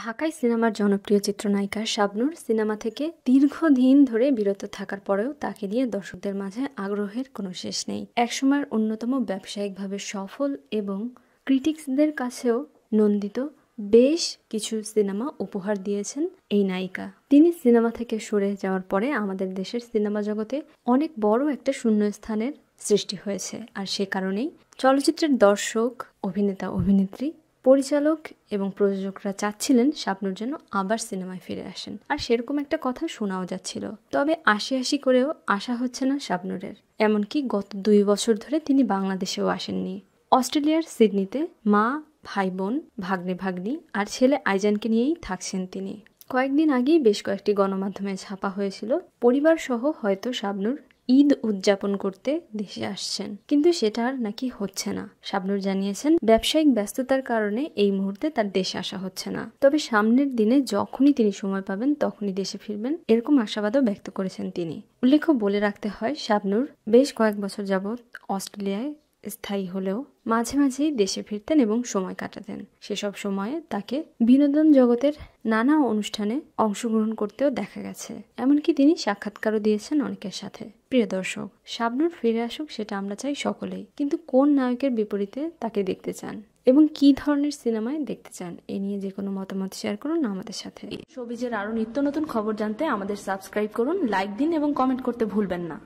ঢাকায় সিনেমার জনপ্রিয় চিত্রনায়িকা শাবনুর সিনেমা থেকে দীর্ঘদিন ধরে বিরত থাকার পরেও তাকে নিয়ে দর্শকদের মাঝে আগ্রহের কোনো শেষ নেই একসময়ের অন্যতম ব্যবসায়িকভাবে সফল এবং ক্রিটিক্সদের কাছেও নন্দিত বেশ কিছু সিনেমা উপহার দিয়েছেন এই নায়িকা তিনি সিনেমা থেকে সরে যাওয়ার পরে আমাদের দেশের সিনেমা জগতে অনেক বড় একটা শূন্যস্থানের সৃষ্টি হয়েছে আর সে কারণেই চলচ্চিত্রের দর্শক অভিনেতা অভিনেত্রী পরিচালক এবং প্রযোজকরা চাচ্ছিলেন শাবনুর যেন আবার সিনেমায় ফিরে আসেন আর সেরকম একটা কথা শোনাও যাচ্ছিল তবে আশি আশি করেও আশা হচ্ছে না শাবনুরের এমনকি গত দুই বছর ধরে তিনি বাংলাদেশেও আসেননি অস্ট্রেলিয়ার সিডনিতে মা ভাই বোন ভাগ্নে ভাগ্নি আর ছেলে আইজানকে নিয়েই থাকছেন তিনি কয়েকদিন আগেই বেশ কয়েকটি গণমাধ্যমে ছাপা হয়েছিল পরিবার সহ হয়তো শাবনুর ঈদ উদযাপন করতে দেশে আসছেন কিন্তু সেটা আর নাকি হচ্ছে না শাবনুর জানিয়েছেন ব্যবসায়িক ব্যস্ততার কারণে এই মুহূর্তে তার দেশে আসা হচ্ছে না তবে সামনের দিনে যখনই তিনি সময় পাবেন তখনই দেশে ফিরবেন এরকম আশাবাদও ব্যক্ত করেছেন তিনি উল্লেখ্য বলে রাখতে হয় শাবনুর বেশ কয়েক বছর যাবৎ অস্ট্রেলিয়ায় স্থায়ী হলেও মাঝে মাঝেই দেশে ফিরতেন এবং সময় কাটাতেন সেসব সময়ে তাকে বিনোদন জগতের নানা অনুষ্ঠানে অংশগ্রহণ করতেও দেখা গেছে এমনকি তিনি সাক্ষাৎকারও দিয়েছেন অনেকের সাথে প্রিয় দর্শক শাবনুর ফিরে আসুক সেটা আমরা চাই সকলেই কিন্তু কোন নায়কের বিপরীতে তাকে দেখতে চান এবং কি ধরনের সিনেমায় দেখতে চান এ নিয়ে যে কোনো মতামত শেয়ার করুন আমাদের সাথে সবিজের আরও নিত্য নতুন খবর জানতে আমাদের সাবস্ক্রাইব করুন লাইক দিন এবং কমেন্ট করতে ভুলবেন না